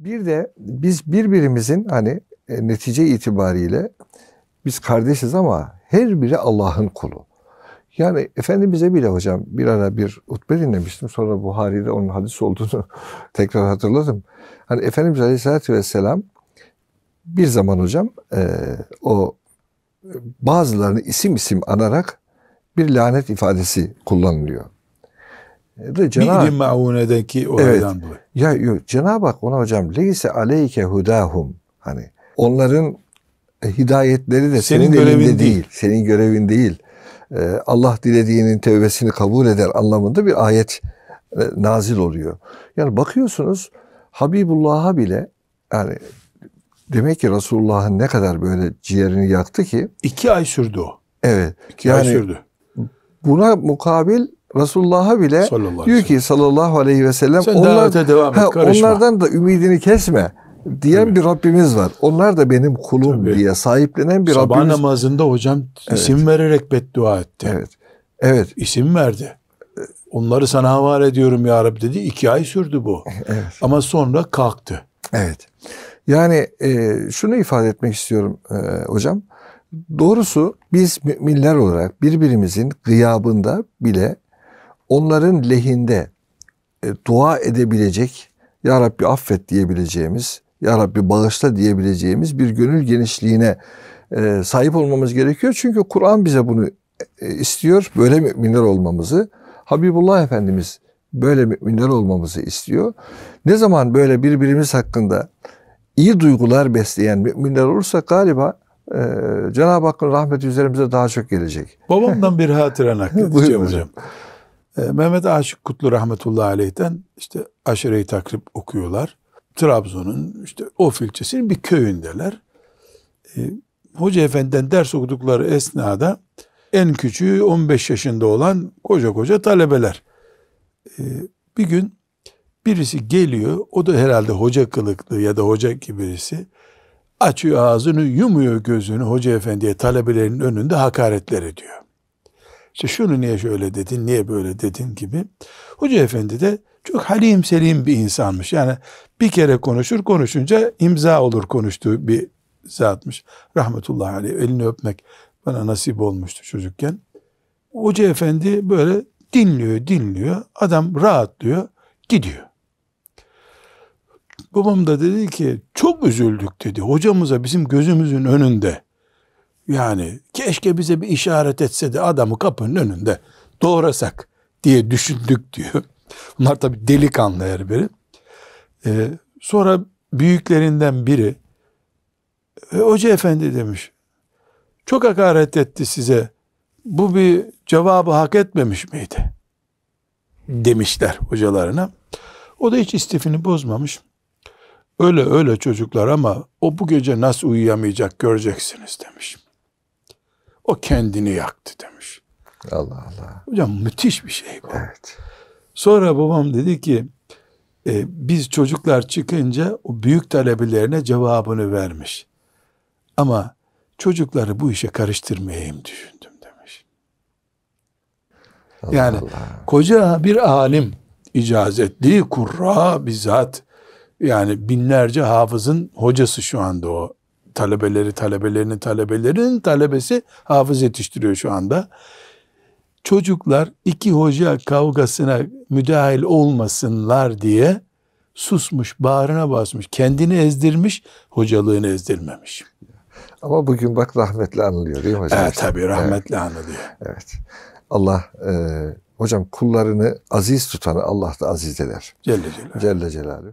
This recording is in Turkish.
Bir de biz birbirimizin hani e, netice itibariyle biz kardeşiz ama her biri Allah'ın kulu. Yani Efendimiz'e bile hocam bir ara bir hutbe dinlemiştim. Sonra Buhari'de onun hadis olduğunu tekrar hatırladım. Hani Efendimiz Aleyhisselatü Vesselam bir zaman hocam e, o bazılarını isim isim anarak bir lanet ifadesi kullanılıyor. E, de Cenab-ı Hak... maunedeki olaydan evet. dolayı. Ya yok Cenab-ı Hak ona hocam leyse aleyke hudahum hani onların e, hidayetleri de senin, senin görevin değil. değil. Senin görevin değil. E, Allah dilediğinin tevbesini kabul eder anlamında bir ayet nazil oluyor. Yani bakıyorsunuz Habibullah'a bile yani demek ki Resulullah'ın ne kadar böyle ciğerini yaktı ki. iki ay sürdü o. Evet. İki yani, ay sürdü. Buna mukabil Resulullah'a bile diyor ki sallallahu aleyhi ve sellem Sen onlar, devam et, karışma. onlardan da ümidini kesme diyen Tabii. bir Rabbimiz var. Onlar da benim kulum Tabii. diye sahiplenen bir Sabah Rabbimiz. Sabah namazında hocam evet. isim vererek beddua etti. Evet. Evet. İsim verdi. Onları sana havale ediyorum ya Rabbi dedi. İki ay sürdü bu. Evet. Ama sonra kalktı. Evet. Yani e, şunu ifade etmek istiyorum e, hocam. Doğrusu biz müminler olarak birbirimizin gıyabında bile onların lehinde e, dua edebilecek, Ya Rabbi affet diyebileceğimiz, Ya Rabbi bağışla diyebileceğimiz bir gönül genişliğine e, sahip olmamız gerekiyor. Çünkü Kur'an bize bunu e, istiyor, böyle müminler olmamızı. Habibullah Efendimiz böyle müminler olmamızı istiyor. Ne zaman böyle birbirimiz hakkında iyi duygular besleyen müminler olursa galiba Cenab-ı Hakk'ın rahmeti üzerimize daha çok gelecek. Babamdan bir hatıra nakledeceğim hocam. hocam. E, Mehmet Aşık Kutlu rahmetullahi aleyhten işte aşireyi takrib okuyorlar. Trabzon'un işte o ilçesinin bir köyündeler. E, hoca Efendi'den ders okudukları esnada en küçüğü 15 yaşında olan koca koca talebeler. E, bir gün birisi geliyor, o da herhalde hoca kılıklı ya da hoca gibi birisi. Açıyor ağzını, yumuyor gözünü Hoca Efendi'ye talebelerin önünde hakaretler ediyor. İşte şunu niye şöyle dedin, niye böyle dedin gibi. Hoca efendi de çok halim selim bir insanmış. Yani bir kere konuşur konuşunca imza olur konuştuğu bir zatmış. Rahmetullahi aleyh elini öpmek bana nasip olmuştu çocukken. Hoca efendi böyle dinliyor dinliyor. Adam rahatlıyor gidiyor. Babam da dedi ki çok üzüldük dedi. Hocamıza bizim gözümüzün önünde yani keşke bize bir işaret etse de adamı kapının önünde doğrasak diye düşündük diyor. Bunlar tabi delikanlı her biri. Ee, sonra büyüklerinden biri e, Hoca Efendi demiş çok hakaret etti size bu bir cevabı hak etmemiş miydi? Demişler hocalarına. O da hiç istifini bozmamış. Öyle öyle çocuklar ama o bu gece nasıl uyuyamayacak göreceksiniz demiş. O kendini yaktı demiş. Allah Allah. Hocam müthiş bir şey bu. Evet. Sonra babam dedi ki e, biz çocuklar çıkınca o büyük talebelerine cevabını vermiş. Ama çocukları bu işe karıştırmayayım düşündüm demiş. Allah yani Allah. koca bir alim icazetli kurra bizzat yani binlerce hafızın hocası şu anda o talebeleri, talebelerinin talebelerinin talebesi hafız yetiştiriyor şu anda. Çocuklar iki hoca kavgasına müdahil olmasınlar diye susmuş, bağrına basmış, kendini ezdirmiş, hocalığını ezdirmemiş. Ama bugün bak rahmetli anılıyor değil mi hocam? Evet tabii rahmetli evet. anılıyor. Evet. Allah e, hocam kullarını aziz tutanı Allah da aziz eder. Celle Celaluhu. Celle Celaluhu.